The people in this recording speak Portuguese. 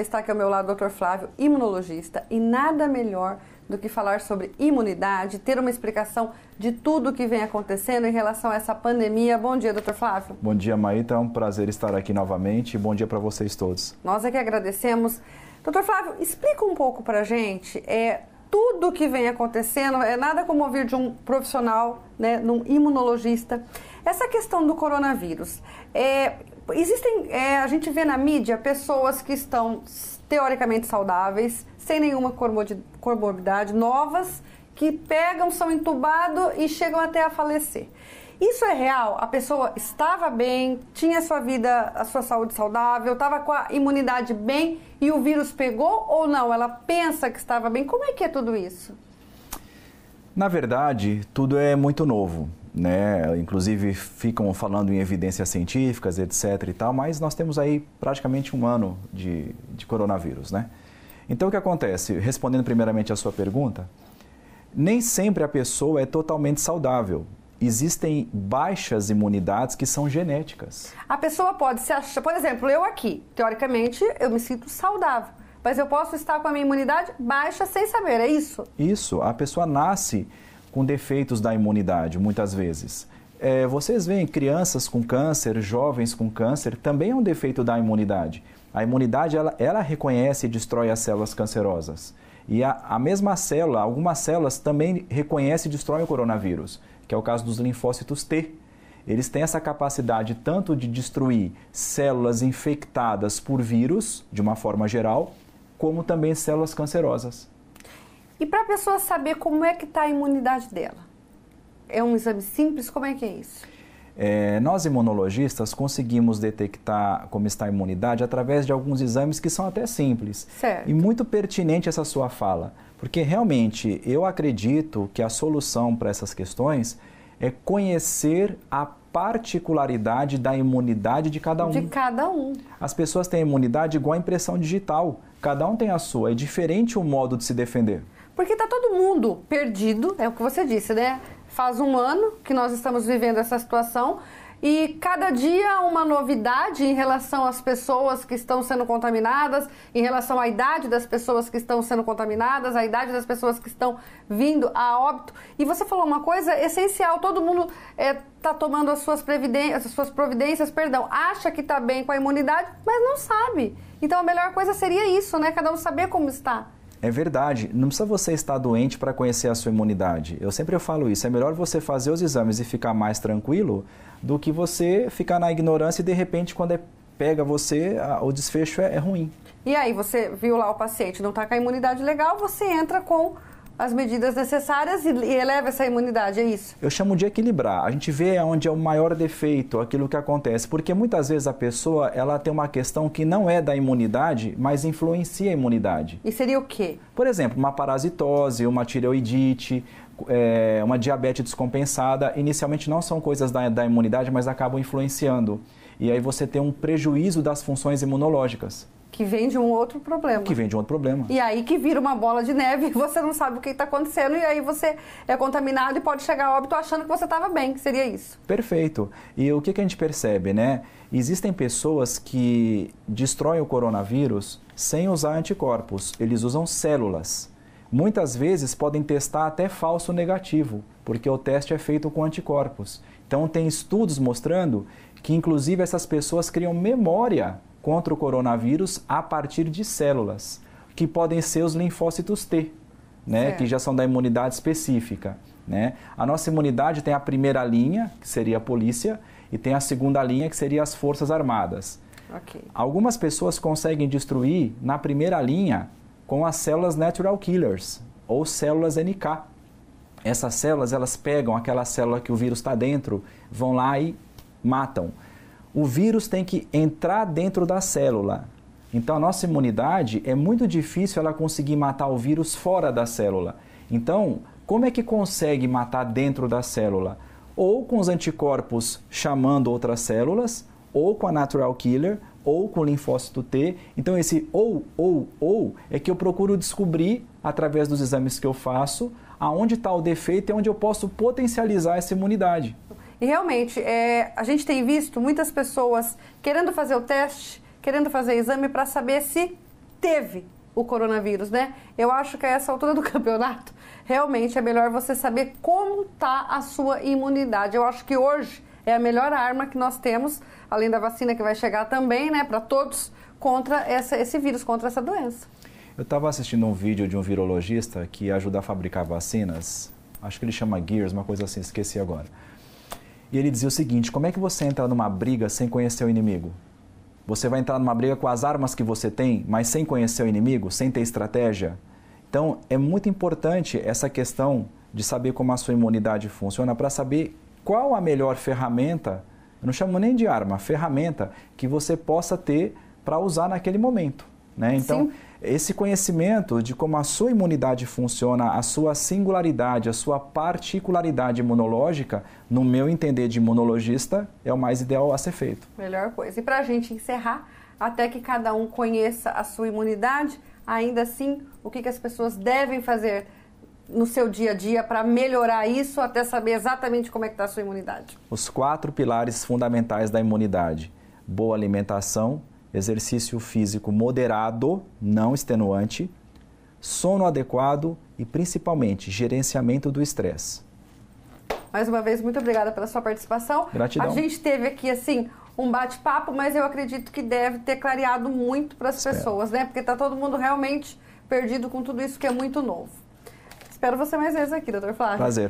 Está aqui ao meu lado o Dr. Flávio, imunologista, e nada melhor do que falar sobre imunidade, ter uma explicação de tudo o que vem acontecendo em relação a essa pandemia. Bom dia, Dr. Flávio. Bom dia, Maíta. É um prazer estar aqui novamente. Bom dia para vocês todos. Nós é que agradecemos. Dr. Flávio, explica um pouco para a gente é, tudo o que vem acontecendo. É nada como ouvir de um profissional, né, um imunologista. Essa questão do coronavírus. É, Existem, é, a gente vê na mídia pessoas que estão teoricamente saudáveis, sem nenhuma comorbidade, novas, que pegam, são entubados e chegam até a falecer. Isso é real? A pessoa estava bem, tinha sua vida, a sua saúde saudável, estava com a imunidade bem e o vírus pegou ou não? Ela pensa que estava bem. Como é que é tudo isso? Na verdade, tudo é muito novo né? Inclusive ficam falando em evidências científicas, etc. e tal, mas nós temos aí praticamente um ano de, de coronavírus, né? Então o que acontece? Respondendo primeiramente à sua pergunta, nem sempre a pessoa é totalmente saudável. Existem baixas imunidades que são genéticas. A pessoa pode se achar, por exemplo, eu aqui, teoricamente, eu me sinto saudável, mas eu posso estar com a minha imunidade baixa sem saber, é isso? Isso, a pessoa nasce com defeitos da imunidade, muitas vezes. É, vocês veem crianças com câncer, jovens com câncer, também é um defeito da imunidade. A imunidade, ela, ela reconhece e destrói as células cancerosas. E a, a mesma célula, algumas células também reconhecem e destroem o coronavírus, que é o caso dos linfócitos T. Eles têm essa capacidade tanto de destruir células infectadas por vírus, de uma forma geral, como também células cancerosas. E para a pessoa saber como é que está a imunidade dela? É um exame simples? Como é que é isso? É, nós imunologistas conseguimos detectar como está a imunidade através de alguns exames que são até simples. Certo. E muito pertinente essa sua fala, porque realmente eu acredito que a solução para essas questões é conhecer a particularidade da imunidade de cada um. De cada um. As pessoas têm imunidade igual a impressão digital. Cada um tem a sua. É diferente o modo de se defender. Porque está todo mundo perdido, é o que você disse, né? Faz um ano que nós estamos vivendo essa situação e cada dia uma novidade em relação às pessoas que estão sendo contaminadas, em relação à idade das pessoas que estão sendo contaminadas, à idade das pessoas que estão vindo a óbito. E você falou uma coisa essencial: todo mundo está é, tá tomando as suas, as suas providências, perdão, acha que está bem com a imunidade, mas não sabe. Então a melhor coisa seria isso, né? Cada um saber como está. É verdade, não precisa você estar doente para conhecer a sua imunidade. Eu sempre falo isso, é melhor você fazer os exames e ficar mais tranquilo do que você ficar na ignorância e de repente quando é, pega você, a, o desfecho é, é ruim. E aí você viu lá o paciente não está com a imunidade legal, você entra com as medidas necessárias e eleva essa imunidade, é isso? Eu chamo de equilibrar. A gente vê onde é o maior defeito, aquilo que acontece, porque muitas vezes a pessoa ela tem uma questão que não é da imunidade, mas influencia a imunidade. E seria o quê? Por exemplo, uma parasitose, uma tireoidite, é, uma diabetes descompensada, inicialmente não são coisas da, da imunidade, mas acabam influenciando. E aí você tem um prejuízo das funções imunológicas. Que vem de um outro problema. Que vem de um outro problema. E aí que vira uma bola de neve e você não sabe o que está acontecendo e aí você é contaminado e pode chegar a óbito achando que você estava bem, que seria isso. Perfeito. E o que, que a gente percebe, né? Existem pessoas que destroem o coronavírus sem usar anticorpos, eles usam células. Muitas vezes podem testar até falso negativo, porque o teste é feito com anticorpos. Então, tem estudos mostrando que, inclusive, essas pessoas criam memória contra o coronavírus a partir de células, que podem ser os linfócitos T, né, que já são da imunidade específica. Né? A nossa imunidade tem a primeira linha, que seria a polícia, e tem a segunda linha, que seria as forças armadas. Okay. Algumas pessoas conseguem destruir na primeira linha com as células natural killers, ou células NK. Essas células, elas pegam aquela célula que o vírus está dentro, vão lá e matam o vírus tem que entrar dentro da célula. Então a nossa imunidade é muito difícil ela conseguir matar o vírus fora da célula. Então, como é que consegue matar dentro da célula? Ou com os anticorpos chamando outras células, ou com a natural killer, ou com o linfócito T. Então esse ou ou ou é que eu procuro descobrir através dos exames que eu faço aonde está o defeito e onde eu posso potencializar essa imunidade. E realmente, é, a gente tem visto muitas pessoas querendo fazer o teste, querendo fazer exame para saber se teve o coronavírus, né? Eu acho que a essa altura do campeonato, realmente é melhor você saber como está a sua imunidade. Eu acho que hoje é a melhor arma que nós temos, além da vacina que vai chegar também, né, para todos, contra essa, esse vírus, contra essa doença. Eu estava assistindo um vídeo de um virologista que ajuda a fabricar vacinas, acho que ele chama Gears, uma coisa assim, esqueci agora. E ele dizia o seguinte: como é que você entra numa briga sem conhecer o inimigo? Você vai entrar numa briga com as armas que você tem, mas sem conhecer o inimigo, sem ter estratégia? Então, é muito importante essa questão de saber como a sua imunidade funciona para saber qual a melhor ferramenta, eu não chamo nem de arma, ferramenta que você possa ter para usar naquele momento. Né? Então, Sim. Esse conhecimento de como a sua imunidade funciona, a sua singularidade, a sua particularidade imunológica, no meu entender de imunologista, é o mais ideal a ser feito. Melhor coisa. E para a gente encerrar, até que cada um conheça a sua imunidade, ainda assim, o que, que as pessoas devem fazer no seu dia a dia para melhorar isso até saber exatamente como é que está a sua imunidade? Os quatro pilares fundamentais da imunidade. Boa alimentação, exercício físico moderado, não extenuante, sono adequado e principalmente gerenciamento do estresse. Mais uma vez, muito obrigada pela sua participação. Gratidão. A gente teve aqui assim um bate-papo, mas eu acredito que deve ter clareado muito para as pessoas, né? Porque está todo mundo realmente perdido com tudo isso que é muito novo. Espero você mais vezes aqui, doutor Flávio. Prazer.